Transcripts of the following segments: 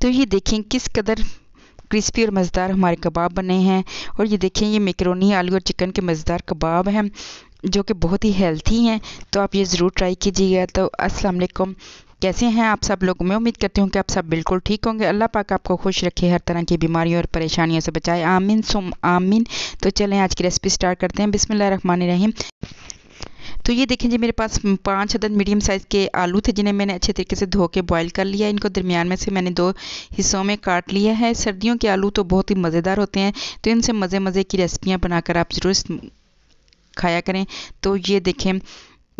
तो ये देखें किस कदर क्रिस्पी और मज़ेदार हमारे कबाब बने हैं और ये देखें ये मेकरोनी आलू और चिकन के मज़ेदार कबाब हैं जो कि बहुत ही हेल्थी हैं तो आप ये ज़रूर ट्राई कीजिएगा तो अस्सलाम वालेकुम कैसे हैं आप सब लोग मैं उम्मीद करती हूँ कि आप सब बिल्कुल ठीक होंगे अल्लाह पाक आपको खुश रखे हर तरह की बीमारियों और परेशानियों से बचाए आमीन सुम आमीन तो चलें आज की रेसिपी स्टार्ट करते हैं बिसमिल्ल रहीम तो ये देखें जी मेरे पास पाँच अदद मीडियम साइज़ के आलू थे जिन्हें मैंने अच्छे तरीके से धो के बॉयल कर लिया इनको दरमियान में से मैंने दो हिस्सों में काट लिया है सर्दियों के आलू तो बहुत ही मज़ेदार होते हैं तो इनसे मज़े मज़े की रेसिपियाँ बनाकर आप ज़रूर खाया करें तो ये देखें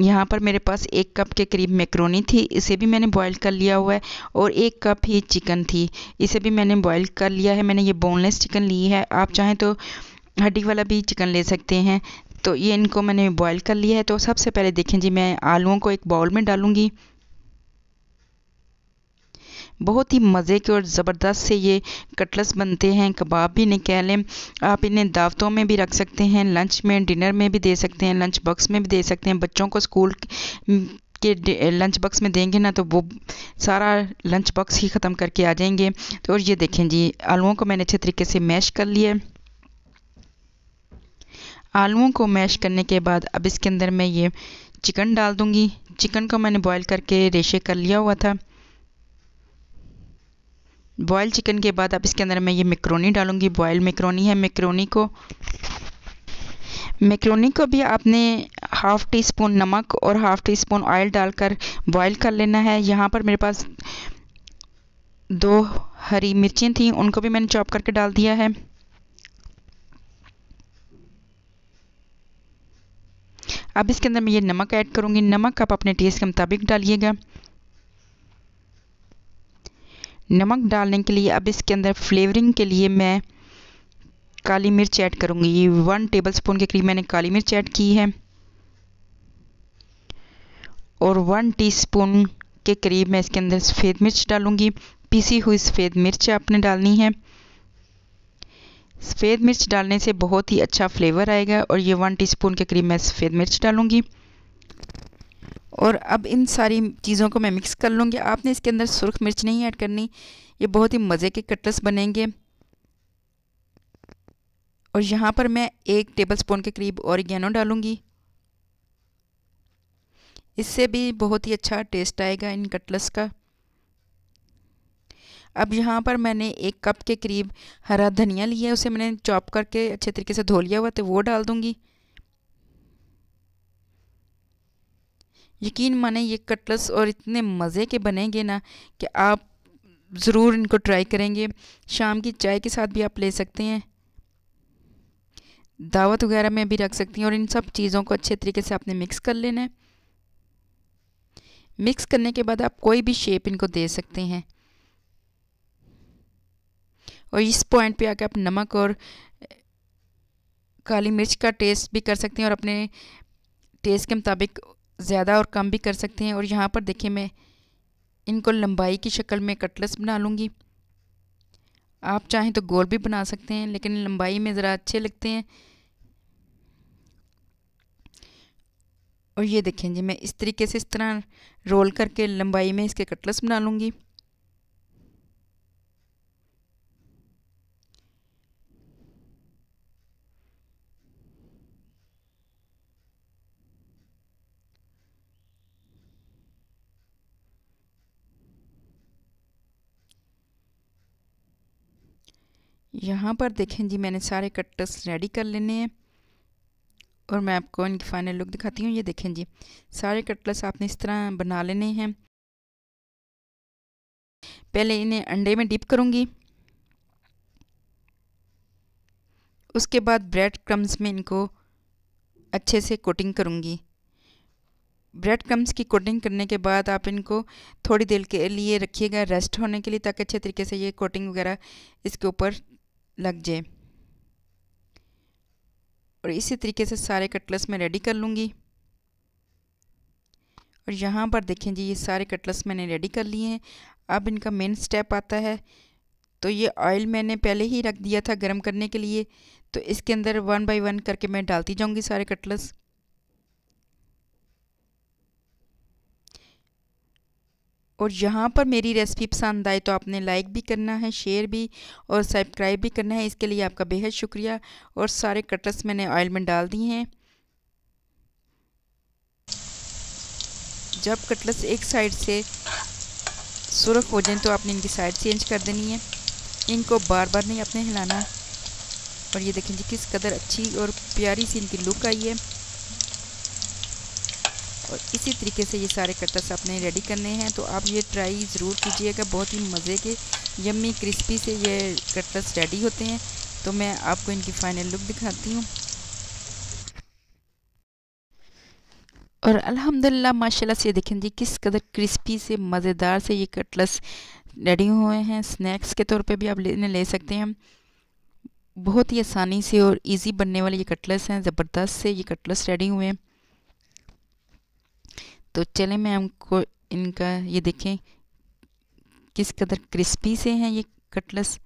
यहाँ पर मेरे पास एक कप के करीब मैक्रोनी थी इसे भी मैंने बॉईल कर लिया हुआ है और एक कप ही चिकन थी इसे भी मैंने बॉईल कर लिया है मैंने ये बोनलेस चिकन ली है आप चाहें तो हड्डी वाला भी चिकन ले सकते हैं तो ये इनको मैंने बॉईल कर लिया है तो सबसे पहले देखें जी मैं आलूओं को एक बाउल में डालूँगी बहुत ही मज़े के और ज़बरदस्त से ये कटलस बनते हैं कबाब भी कह लें आप इन्हें दावतों में भी रख सकते हैं लंच में डिनर में भी दे सकते हैं लंच बॉक्स में भी दे सकते हैं बच्चों को स्कूल के लंच बॉक्स में देंगे ना तो वो सारा लंच बॉक्स ही ख़त्म करके आ जाएंगे तो और ये देखें जी आलुओं को मैंने अच्छे तरीके से मैश कर लिया आलूओं को मैश करने के बाद अब इसके अंदर मैं ये चिकन डाल दूँगी चिकन को मैंने बॉईल करके रेशे कर लिया हुआ था बॉयल चिकन के बाद अब इसके अंदर मैं ये मैक्रोनी डालूँगी बॉयल मैक्रोनी है मैक्रोनी को मैक्रोनी को भी आपने हाफ़ टी स्पून नमक और हाफ़ टी स्पून ऑयल डालकर बॉयल कर लेना है यहाँ पर मेरे पास दो हरी मिर्चें थी उनको भी मैंने चॉप करके डाल दिया है अब इसके अंदर मैं ये नमक ऐड करूँगी नमक आप अपने टेस्ट के मुताबिक डालिएगा नमक डालने के लिए अब इसके अंदर फ्लेवरिंग के लिए मैं काली मिर्च ऐड करूँगी ये वन टेबल स्पून के करीब मैंने काली मिर्च ऐड की है और वन टीस्पून के करीब मैं इसके अंदर सफ़ेद मिर्च डालूँगी पीसी हुई सफ़ेद मिर्च आपने डालनी है सफ़ेद मिर्च डालने से बहुत ही अच्छा फ्लेवर आएगा और ये वन टीस्पून के करीब मैं सफ़ेद मिर्च डालूँगी और अब इन सारी चीज़ों को मैं मिक्स कर लूँगी आपने इसके अंदर सुरख मिर्च नहीं ऐड करनी ये बहुत ही मज़े के कटलस बनेंगे और यहाँ पर मैं एक टेबलस्पून के करीब और गैनो डालूँगी इससे भी बहुत ही अच्छा टेस्ट आएगा इन कटलस का अब यहाँ पर मैंने एक कप के करीब हरा धनिया लिया है उसे मैंने चॉप करके अच्छे तरीके से धो लिया हुआ तो वो डाल दूँगी यकीन माने ये कटलस और इतने मज़े के बनेंगे ना कि आप ज़रूर इनको ट्राई करेंगे शाम की चाय के साथ भी आप ले सकते हैं दावत वगैरह में भी रख सकती हैं और इन सब चीज़ों को अच्छे तरीके से आपने मिक्स कर लेना है मिक्स करने के बाद आप कोई भी शेप इनको दे सकते हैं और इस पॉइंट पे आके आप नमक और काली मिर्च का टेस्ट भी कर सकते हैं और अपने टेस्ट के मुताबिक ज़्यादा और कम भी कर सकते हैं और यहाँ पर देखिए मैं इनको लंबाई की शक्ल में कटलेट्स बना लूँगी आप चाहें तो गोल भी बना सकते हैं लेकिन लंबाई में ज़रा अच्छे लगते हैं और ये देखें जी मैं इस तरीके से इस तरह रोल करके लंबाई में इसके कटलेट्स बना लूँगी यहाँ पर देखें जी मैंने सारे कट्टर्स रेडी कर लेने हैं और मैं आपको इनकी फ़ाइनल लुक दिखाती हूँ ये देखें जी सारे कटलस आपने इस तरह बना लेने हैं पहले इन्हें अंडे में डिप करूँगी उसके बाद ब्रेड क्रम्स में इनको अच्छे से कोटिंग करूँगी ब्रेड क्रम्स की कोटिंग करने के बाद आप इनको थोड़ी देर के लिए रखिएगा रेस्ट होने के लिए ताकि अच्छे तरीके से ये कोटिंग वगैरह इसके ऊपर लग जाए और इसी तरीके से सारे कटलस मैं रेडी कर लूँगी और यहाँ पर देखें जी ये सारे कटलस मैंने रेडी कर लिए हैं अब इनका मेन स्टेप आता है तो ये ऑयल मैंने पहले ही रख दिया था गर्म करने के लिए तो इसके अंदर वन बाय वन करके मैं डालती जाऊँगी सारे कटलस और यहाँ पर मेरी रेसिपी पसंद आए तो आपने लाइक भी करना है शेयर भी और सब्सक्राइब भी करना है इसके लिए आपका बेहद शुक्रिया और सारे कटर्स मैंने ऑयल में डाल दिए हैं जब कटलस एक साइड से सुरख हो जाए तो आपने इनकी साइड चेंज कर देनी है इनको बार बार नहीं अपने हिलाना और ये देखें जी किस कदर अच्छी और प्यारी सी इनकी लुक आई है और इसी तरीके से ये सारे कटर्स आपने रेडी करने हैं तो आप ये ट्राई ज़रूर कीजिएगा बहुत ही मज़े के यम्मी क्रिस्पी से ये कटर्स रेडी होते हैं तो मैं आपको इनकी फ़ाइनल लुक दिखाती हूँ और अल्हम्दुलिल्लाह माशाल्लाह से देखें जी किस कदर क्रिस्पी से मज़ेदार से ये कटलस रेडी हुए हैं स्नैक्स के तौर पे भी आप लेने ले सकते हैं बहुत ही आसानी से और इजी बनने वाले ये कटलस हैं ज़बरदस्त से ये कटलस रेडी हुए हैं तो चले मैं हमको इनका ये देखें किस कदर क्रिस्पी से हैं ये कटलस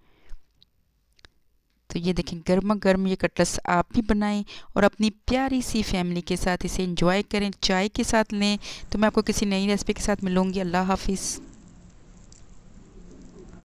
तो ये देखें गर्मा गर्म ये कटलस आप भी बनाएं और अपनी प्यारी सी फैमिली के साथ इसे इंजॉय करें चाय के साथ लें तो मैं आपको किसी नई रेसिपी के साथ मिलूँगी अल्लाह हाफिज़